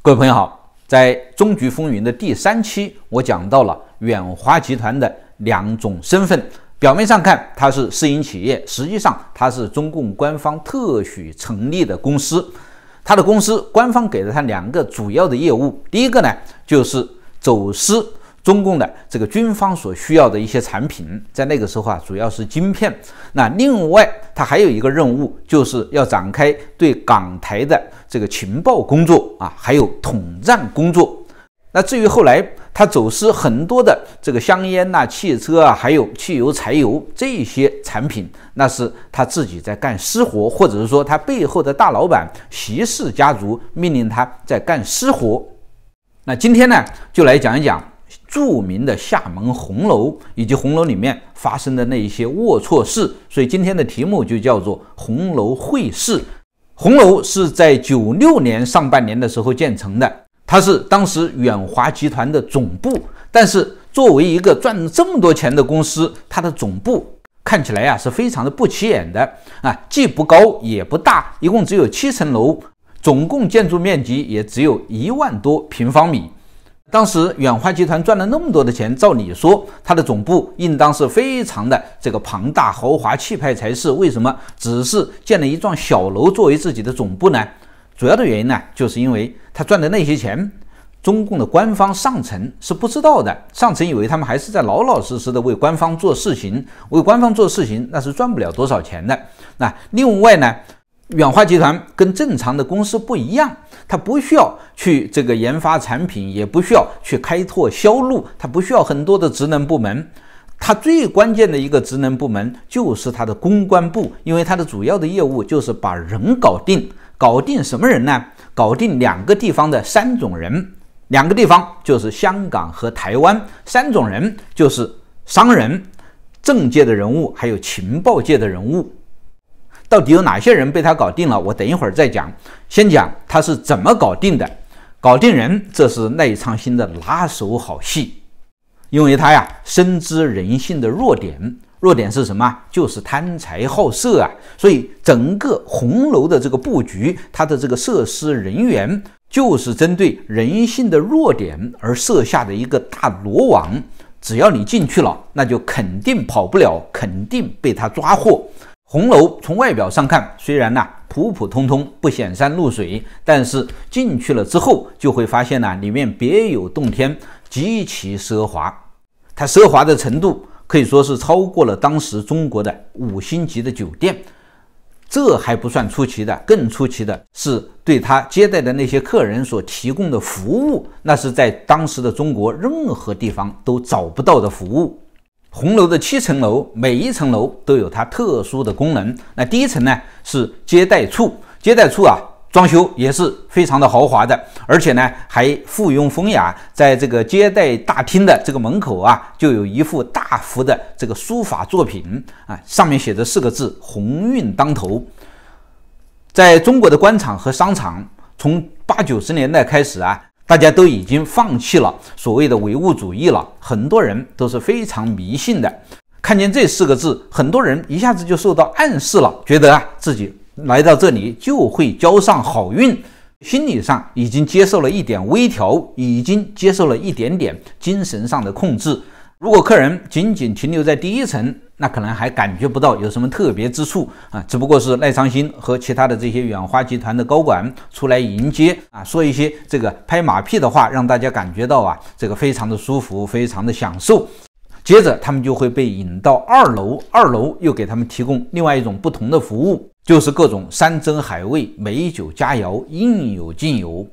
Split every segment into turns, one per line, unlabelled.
各位朋友好，在《中局风云》的第三期，我讲到了远华集团的两种身份。表面上看，它是私营企业，实际上它是中共官方特许成立的公司。他的公司官方给了他两个主要的业务，第一个呢，就是走私中共的这个军方所需要的一些产品，在那个时候啊，主要是晶片。那另外，他还有一个任务，就是要展开对港台的。这个情报工作啊，还有统战工作。那至于后来他走私很多的这个香烟呐、汽车啊，还有汽油、柴油这些产品，那是他自己在干私活，或者是说他背后的大老板席氏家族命令他在干私活。那今天呢，就来讲一讲著名的厦门红楼以及红楼里面发生的那一些龌龊事。所以今天的题目就叫做《红楼会事》。红楼是在九六年上半年的时候建成的，它是当时远华集团的总部。但是作为一个赚这么多钱的公司，它的总部看起来呀是非常的不起眼的啊，既不高也不大，一共只有七层楼，总共建筑面积也只有一万多平方米。当时远华集团赚了那么多的钱，照理说，它的总部应当是非常的这个庞大、豪华、气派才是。为什么只是建了一幢小楼作为自己的总部呢？主要的原因呢，就是因为他赚的那些钱，中共的官方上层是不知道的，上层以为他们还是在老老实实的为官方做事情，为官方做事情那是赚不了多少钱的。那另外呢？远华集团跟正常的公司不一样，它不需要去这个研发产品，也不需要去开拓销路，它不需要很多的职能部门。它最关键的一个职能部门就是它的公关部，因为它的主要的业务就是把人搞定。搞定什么人呢？搞定两个地方的三种人。两个地方就是香港和台湾，三种人就是商人、政界的人物，还有情报界的人物。到底有哪些人被他搞定了？我等一会儿再讲，先讲他是怎么搞定的。搞定人，这是赖昌星的拿手好戏，因为他呀深知人性的弱点，弱点是什么？就是贪财好色啊。所以整个红楼的这个布局，它的这个设施人员，就是针对人性的弱点而设下的一个大罗网。只要你进去了，那就肯定跑不了，肯定被他抓获。红楼从外表上看，虽然呢普普通通，不显山露水，但是进去了之后，就会发现呢，里面别有洞天，极其奢华。它奢华的程度可以说是超过了当时中国的五星级的酒店。这还不算出奇的，更出奇的是对他接待的那些客人所提供的服务，那是在当时的中国任何地方都找不到的服务。红楼的七层楼，每一层楼都有它特殊的功能。那第一层呢，是接待处。接待处啊，装修也是非常的豪华的，而且呢，还附庸风雅，在这个接待大厅的这个门口啊，就有一幅大幅的这个书法作品啊，上面写着四个字“鸿运当头”。在中国的官场和商场，从八九十年代开始啊。大家都已经放弃了所谓的唯物主义了，很多人都是非常迷信的。看见这四个字，很多人一下子就受到暗示了，觉得啊自己来到这里就会交上好运，心理上已经接受了一点微调，已经接受了一点点精神上的控制。如果客人仅仅停留在第一层，那可能还感觉不到有什么特别之处啊，只不过是赖昌星和其他的这些远华集团的高管出来迎接啊，说一些这个拍马屁的话，让大家感觉到啊，这个非常的舒服，非常的享受。接着他们就会被引到二楼，二楼又给他们提供另外一种不同的服务，就是各种山珍海味、美酒佳肴应有尽有，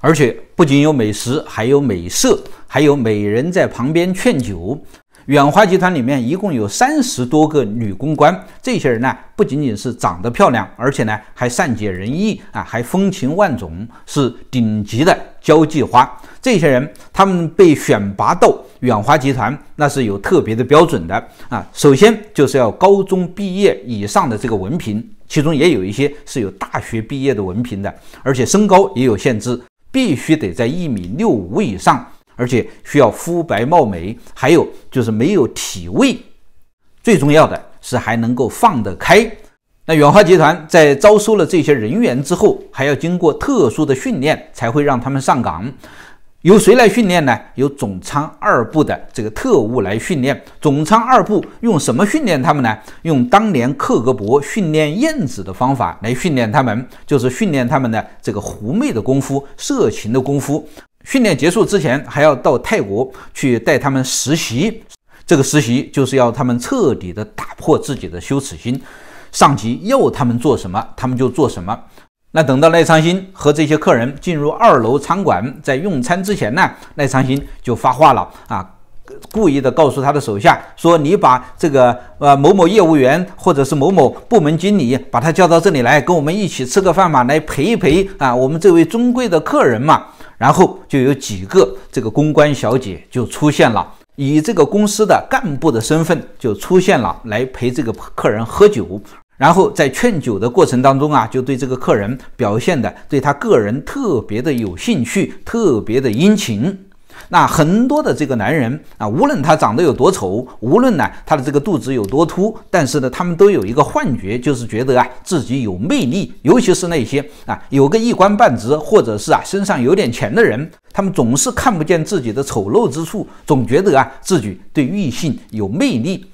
而且不仅有美食，还有美色。还有美人在旁边劝酒。远华集团里面一共有三十多个女公关，这些人呢不仅仅是长得漂亮，而且呢还善解人意啊，还风情万种，是顶级的交际花。这些人他们被选拔到远华集团，那是有特别的标准的啊。首先就是要高中毕业以上的这个文凭，其中也有一些是有大学毕业的文凭的，而且身高也有限制，必须得在一米六五以上。而且需要肤白貌美，还有就是没有体味，最重要的是还能够放得开。那远华集团在招收了这些人员之后，还要经过特殊的训练才会让他们上岗。由谁来训练呢？由总参二部的这个特务来训练。总参二部用什么训练他们呢？用当年克格勃训练燕子的方法来训练他们，就是训练他们的这个狐媚的功夫、色情的功夫。训练结束之前，还要到泰国去带他们实习。这个实习就是要他们彻底的打破自己的羞耻心，上级要他们做什么，他们就做什么。那等到赖昌星和这些客人进入二楼餐馆，在用餐之前呢，赖昌星就发话了啊，故意的告诉他的手下说：“你把这个呃某某业务员或者是某某部门经理，把他叫到这里来，跟我们一起吃个饭嘛，来陪一陪啊我们这位尊贵的客人嘛。”然后就有几个这个公关小姐就出现了，以这个公司的干部的身份就出现了，来陪这个客人喝酒。然后在劝酒的过程当中啊，就对这个客人表现的对他个人特别的有兴趣，特别的殷勤。那很多的这个男人啊，无论他长得有多丑，无论呢他的这个肚子有多凸，但是呢，他们都有一个幻觉，就是觉得啊自己有魅力，尤其是那些啊有个一官半职，或者是啊身上有点钱的人，他们总是看不见自己的丑陋之处，总觉得啊自己对异性有魅力，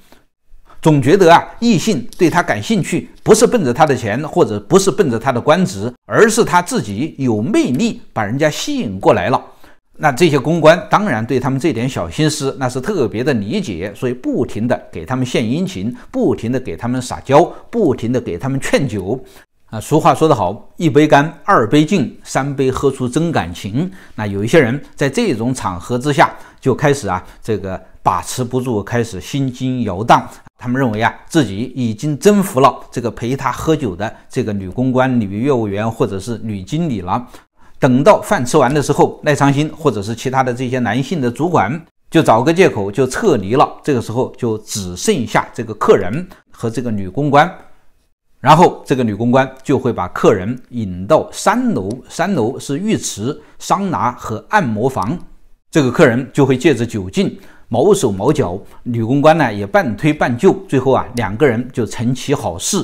总觉得啊异性对他感兴趣，不是奔着他的钱，或者不是奔着他的官职，而是他自己有魅力把人家吸引过来了。那这些公关当然对他们这点小心思那是特别的理解，所以不停的给他们献殷勤，不停的给他们撒娇，不停的给他们劝酒。啊，俗话说得好，一杯干，二杯敬，三杯喝出真感情。那有一些人在这种场合之下就开始啊，这个把持不住，开始心惊摇荡。他们认为啊，自己已经征服了这个陪他喝酒的这个女公关、女业务员或者是女经理了。等到饭吃完的时候，赖昌星或者是其他的这些男性的主管就找个借口就撤离了。这个时候就只剩下这个客人和这个女公关，然后这个女公关就会把客人引到三楼，三楼是浴池、桑拿和按摩房。这个客人就会借着酒劲毛手毛脚，女公关呢也半推半就，最后啊两个人就成其好事。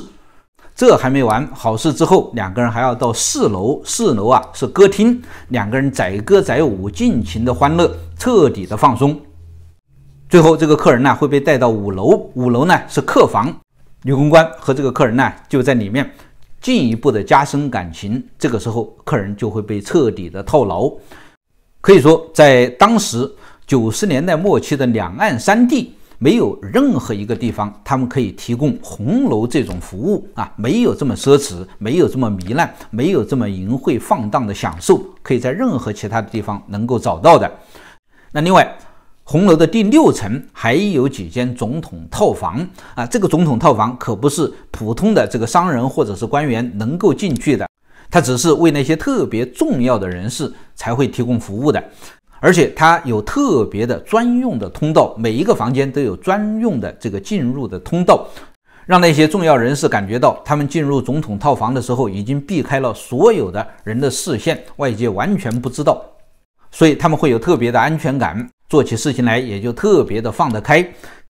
这还没完，好事之后，两个人还要到四楼，四楼啊是歌厅，两个人载歌载舞，尽情的欢乐，彻底的放松。最后，这个客人呢会被带到五楼，五楼呢是客房，女公关和这个客人呢就在里面进一步的加深感情。这个时候，客人就会被彻底的套牢。可以说，在当时九十年代末期的两岸三地。没有任何一个地方，他们可以提供红楼这种服务啊，没有这么奢侈，没有这么糜烂，没有这么淫秽放荡的享受，可以在任何其他的地方能够找到的。那另外，红楼的第六层还有几间总统套房啊，这个总统套房可不是普通的这个商人或者是官员能够进去的，它只是为那些特别重要的人士才会提供服务的。而且它有特别的专用的通道，每一个房间都有专用的这个进入的通道，让那些重要人士感觉到，他们进入总统套房的时候已经避开了所有的人的视线，外界完全不知道，所以他们会有特别的安全感，做起事情来也就特别的放得开。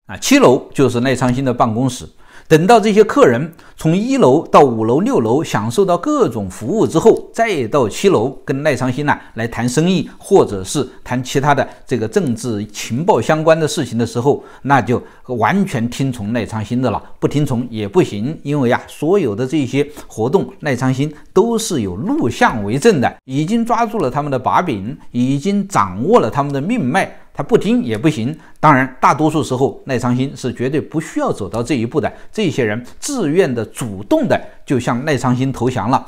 啊，七楼就是赖昌星的办公室。等到这些客人从一楼到五楼、六楼享受到各种服务之后，再到七楼跟赖昌星呐来谈生意，或者是谈其他的这个政治情报相关的事情的时候，那就完全听从赖昌星的了，不听从也不行，因为啊，所有的这些活动，赖昌星都是有录像为证的，已经抓住了他们的把柄，已经掌握了他们的命脉。他不听也不行。当然，大多数时候，赖昌星是绝对不需要走到这一步的。这些人自愿的、主动的，就向赖昌星投降了。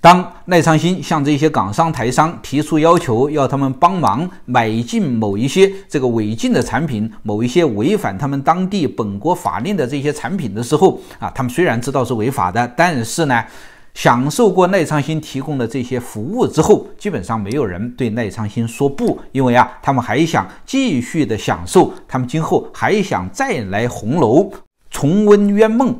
当赖昌星向这些港商、台商提出要求，要他们帮忙买进某一些这个违禁的产品，某一些违反他们当地本国法令的这些产品的时候，啊，他们虽然知道是违法的，但是呢。享受过赖昌星提供的这些服务之后，基本上没有人对赖昌星说不，因为啊，他们还想继续的享受，他们今后还想再来红楼重温冤梦。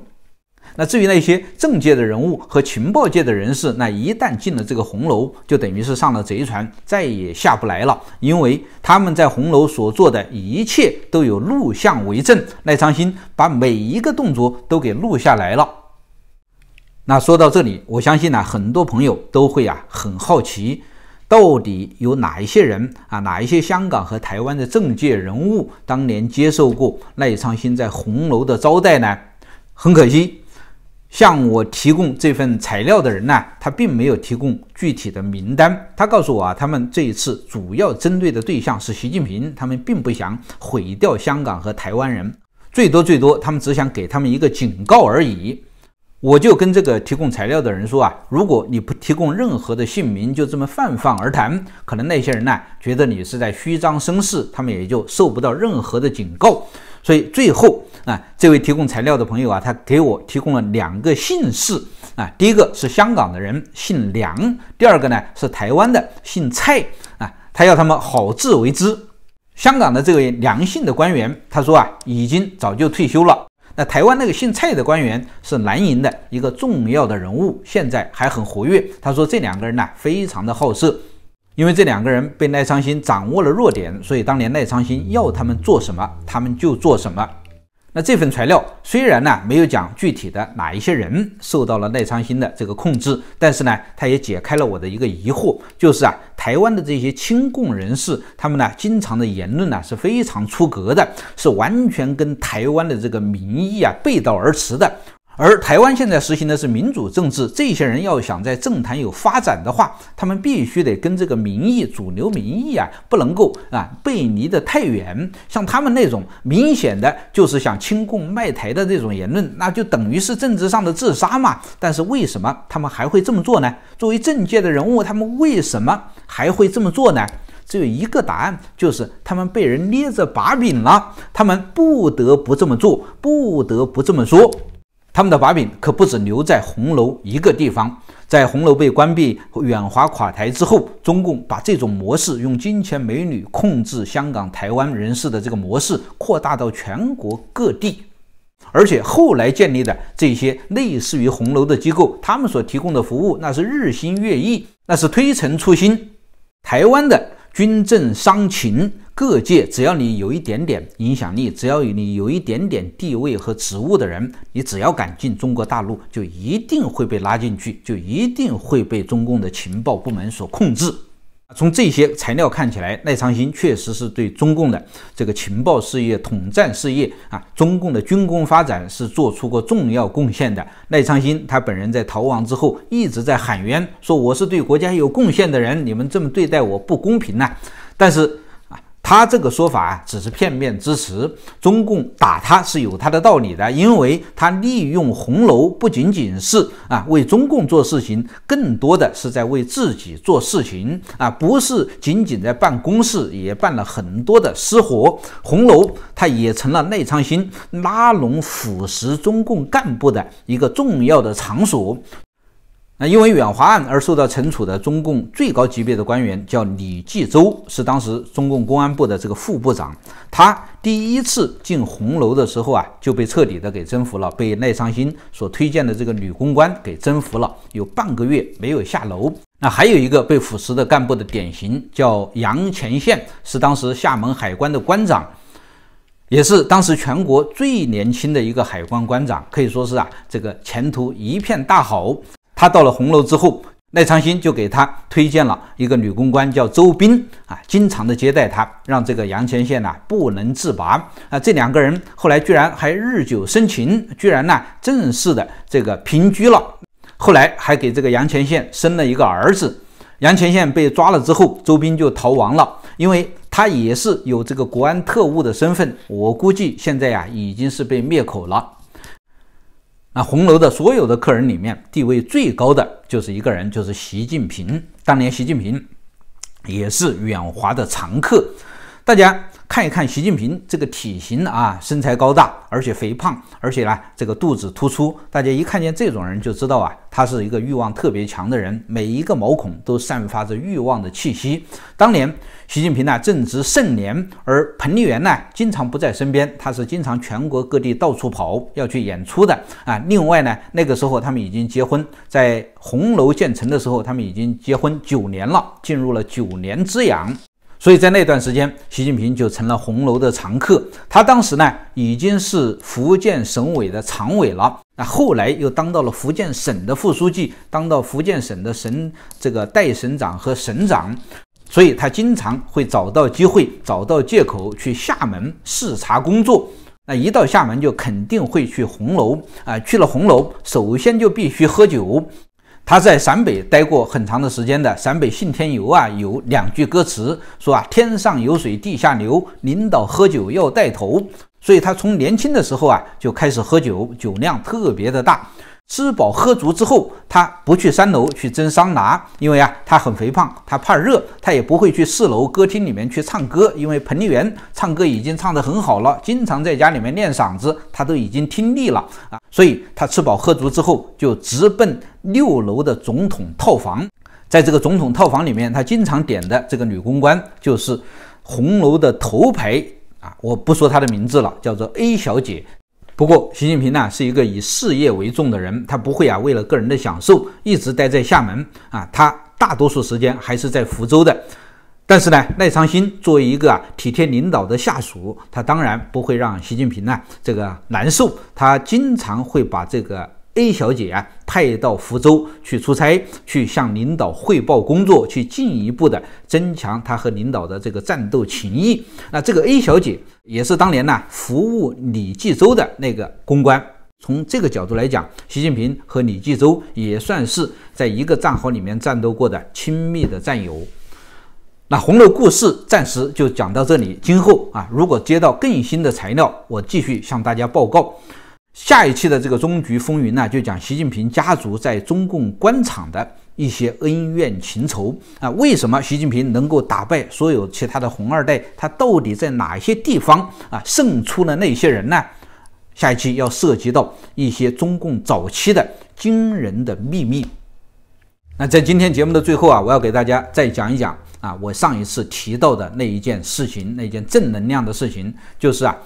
那至于那些政界的人物和情报界的人士，那一旦进了这个红楼，就等于是上了贼船，再也下不来了，因为他们在红楼所做的一切都有录像为证，赖昌星把每一个动作都给录下来了。那说到这里，我相信呢，很多朋友都会啊很好奇，到底有哪一些人啊，哪一些香港和台湾的政界人物当年接受过赖昌星在红楼的招待呢？很可惜，向我提供这份材料的人呢，他并没有提供具体的名单。他告诉我啊，他们这一次主要针对的对象是习近平，他们并不想毁掉香港和台湾人，最多最多，他们只想给他们一个警告而已。我就跟这个提供材料的人说啊，如果你不提供任何的姓名，就这么泛泛而谈，可能那些人呢觉得你是在虚张声势，他们也就受不到任何的警告。所以最后啊，这位提供材料的朋友啊，他给我提供了两个姓氏啊，第一个是香港的人姓梁，第二个呢是台湾的姓蔡啊，他要他们好自为之。香港的这位梁姓的官员他说啊，已经早就退休了。那台湾那个姓蔡的官员是蓝营的一个重要的人物，现在还很活跃。他说这两个人呢非常的好色，因为这两个人被赖昌星掌握了弱点，所以当年赖昌星要他们做什么，他们就做什么。那这份材料虽然呢没有讲具体的哪一些人受到了赖昌星的这个控制，但是呢，它也解开了我的一个疑惑，就是啊，台湾的这些亲共人士，他们呢经常的言论呢是非常出格的，是完全跟台湾的这个民意啊背道而驰的。而台湾现在实行的是民主政治，这些人要想在政坛有发展的话，他们必须得跟这个民意主流民意啊，不能够啊背离得太远。像他们那种明显的就是想亲共卖台的这种言论，那就等于是政治上的自杀嘛。但是为什么他们还会这么做呢？作为政界的人物，他们为什么还会这么做呢？只有一个答案，就是他们被人捏着把柄了，他们不得不这么做，不得不这么说。他们的把柄可不止留在红楼一个地方，在红楼被关闭、远华垮台之后，中共把这种模式用金钱美女控制香港、台湾人士的这个模式扩大到全国各地，而且后来建立的这些类似于红楼的机构，他们所提供的服务那是日新月异，那是推陈出新。台湾的军政商情。各界只要你有一点点影响力，只要你有一点点地位和职务的人，你只要敢进中国大陆，就一定会被拉进去，就一定会被中共的情报部门所控制。从这些材料看起来，赖昌星确实是对中共的这个情报事业、统战事业啊，中共的军工发展是做出过重要贡献的。赖昌星他本人在逃亡之后一直在喊冤，说我是对国家有贡献的人，你们这么对待我不公平啊。但是。他这个说法啊，只是片面之词。中共打他是有他的道理的，因为他利用红楼不仅仅是啊为中共做事情，更多的是在为自己做事情啊，不是仅仅在办公事，也办了很多的私活。红楼他也成了赖昌星拉拢腐蚀中共干部的一个重要的场所。那因为远华案而受到惩处的中共最高级别的官员叫李继周，是当时中共公安部的这个副部长。他第一次进红楼的时候啊，就被彻底的给征服了，被赖昌星所推荐的这个女公关给征服了，有半个月没有下楼。那还有一个被腐蚀的干部的典型叫杨前线，是当时厦门海关的关长，也是当时全国最年轻的一个海关关长，可以说是啊，这个前途一片大好。他到了红楼之后，赖昌星就给他推荐了一个女公关，叫周斌啊，经常的接待他，让这个杨前线呢不能自拔啊。这两个人后来居然还日久生情，居然呢正式的这个平居了，后来还给这个杨前线生了一个儿子。杨前线被抓了之后，周斌就逃亡了，因为他也是有这个国安特务的身份，我估计现在呀已经是被灭口了。那红楼的所有的客人里面，地位最高的就是一个人，就是习近平。当年习近平也是远华的常客。大家看一看习近平这个体型啊，身材高大，而且肥胖，而且呢，这个肚子突出。大家一看见这种人就知道啊，他是一个欲望特别强的人，每一个毛孔都散发着欲望的气息。当年。习近平呢正值盛年，而彭丽媛呢经常不在身边，他是经常全国各地到处跑，要去演出的啊。另外呢，那个时候他们已经结婚，在红楼建成的时候，他们已经结婚九年了，进入了九年之痒，所以在那段时间，习近平就成了红楼的常客。他当时呢已经是福建省委的常委了，那后来又当到了福建省的副书记，当到福建省的省这个代省长和省长。所以他经常会找到机会，找到借口去厦门视察工作。那一到厦门，就肯定会去红楼啊。去了红楼，首先就必须喝酒。他在陕北待过很长的时间的，陕北信天游啊，有两句歌词说啊：“天上有水，地下流，领导喝酒要带头。”所以他从年轻的时候啊就开始喝酒，酒量特别的大。吃饱喝足之后，他不去三楼去蒸桑拿，因为啊他很肥胖，他怕热，他也不会去四楼歌厅里面去唱歌，因为彭丽媛唱歌已经唱得很好了，经常在家里面练嗓子，他都已经听腻了啊。所以他吃饱喝足之后，就直奔六楼的总统套房。在这个总统套房里面，他经常点的这个女公关就是红楼的头牌。啊，我不说她的名字了，叫做 A 小姐。不过，习近平呢是一个以事业为重的人，他不会啊为了个人的享受一直待在厦门啊，他大多数时间还是在福州的。但是呢，赖昌星作为一个啊体贴领导的下属，他当然不会让习近平呢这个难受，他经常会把这个。A 小姐啊，派到福州去出差，去向领导汇报工作，去进一步的增强她和领导的这个战斗情谊。那这个 A 小姐也是当年呢服务李继洲的那个公关。从这个角度来讲，习近平和李继洲也算是在一个战壕里面战斗过的亲密的战友。那红楼故事暂时就讲到这里，今后啊，如果接到更新的材料，我继续向大家报告。下一期的这个终局风云呢，就讲习近平家族在中共官场的一些恩怨情仇啊。为什么习近平能够打败所有其他的红二代？他到底在哪一些地方啊胜出了那些人呢？下一期要涉及到一些中共早期的惊人的秘密。那在今天节目的最后啊，我要给大家再讲一讲啊，我上一次提到的那一件事情，那件正能量的事情，就是啊。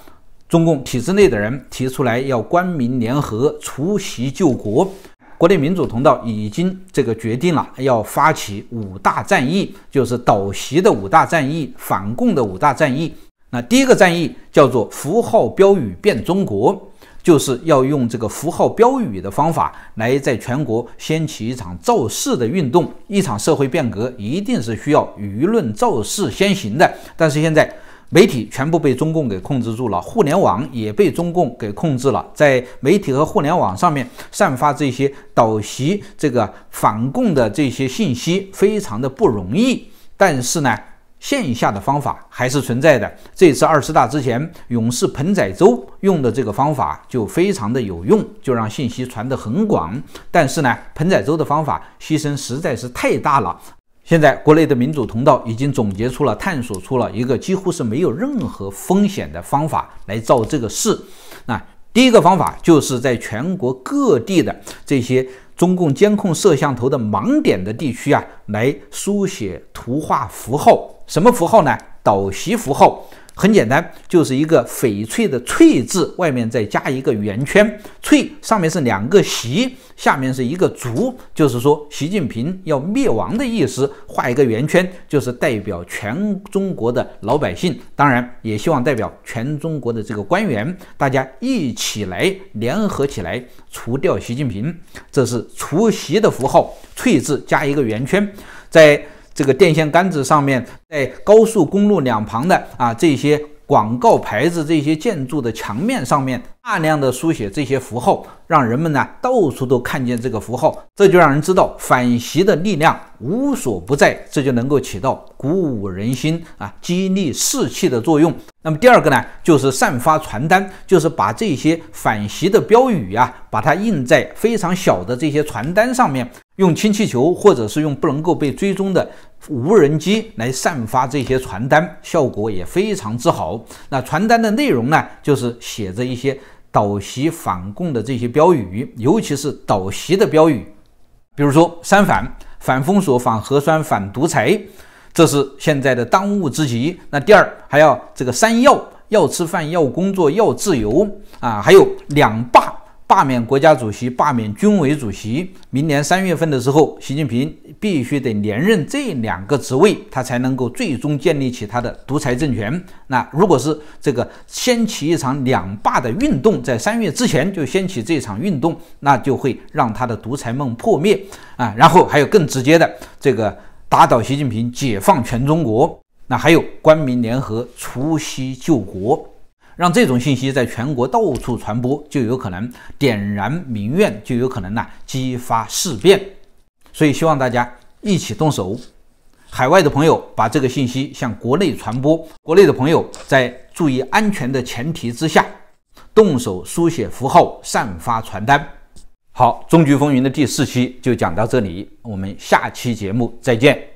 中共体制内的人提出来要官民联合除袭救国，国内民主通道已经这个决定了要发起五大战役，就是倒袭的五大战役，反共的五大战役。那第一个战役叫做符号标语变中国，就是要用这个符号标语的方法来在全国掀起一场造势的运动，一场社会变革一定是需要舆论造势先行的，但是现在。媒体全部被中共给控制住了，互联网也被中共给控制了。在媒体和互联网上面散发这些倒习这个反共的这些信息，非常的不容易。但是呢，线下的方法还是存在的。这次二十大之前，勇士彭宰洲用的这个方法就非常的有用，就让信息传得很广。但是呢，彭宰洲的方法牺牲实在是太大了。现在，国内的民主通道已经总结出了、探索出了一个几乎是没有任何风险的方法来造这个事。那第一个方法就是在全国各地的这些中共监控摄像头的盲点的地区啊，来书写图画符号。什么符号呢？倒吸符号。很简单，就是一个翡翠的“翠”字，外面再加一个圆圈，“翠”上面是两个“习”，下面是一个“足”，就是说习近平要灭亡的意思。画一个圆圈，就是代表全中国的老百姓，当然也希望代表全中国的这个官员，大家一起来联合起来除掉习近平。这是除“习”的符号，“翠”字加一个圆圈，在。这个电线杆子上面，在高速公路两旁的啊这些广告牌子这些建筑的墙面上面，大量的书写这些符号，让人们呢到处都看见这个符号，这就让人知道反袭的力量无所不在，这就能够起到鼓舞人心啊、激励士气的作用。那么第二个呢，就是散发传单，就是把这些反袭的标语啊，把它印在非常小的这些传单上面。用氢气球，或者是用不能够被追踪的无人机来散发这些传单，效果也非常之好。那传单的内容呢，就是写着一些倒习反共的这些标语，尤其是倒习的标语，比如说三反：反封锁、反核酸、反独裁，这是现在的当务之急。那第二，还要这个三要：要吃饭、要工作、要自由啊，还有两霸。罢免国家主席，罢免军委主席。明年三月份的时候，习近平必须得连任这两个职位，他才能够最终建立起他的独裁政权。那如果是这个掀起一场两罢的运动，在三月之前就掀起这场运动，那就会让他的独裁梦破灭啊。然后还有更直接的，这个打倒习近平，解放全中国。那还有官民联合，除夕救国。让这种信息在全国到处传播，就有可能点燃民怨，就有可能呢激发事变。所以希望大家一起动手，海外的朋友把这个信息向国内传播，国内的朋友在注意安全的前提之下，动手书写符号，散发传单。好，中局风云的第四期就讲到这里，我们下期节目再见。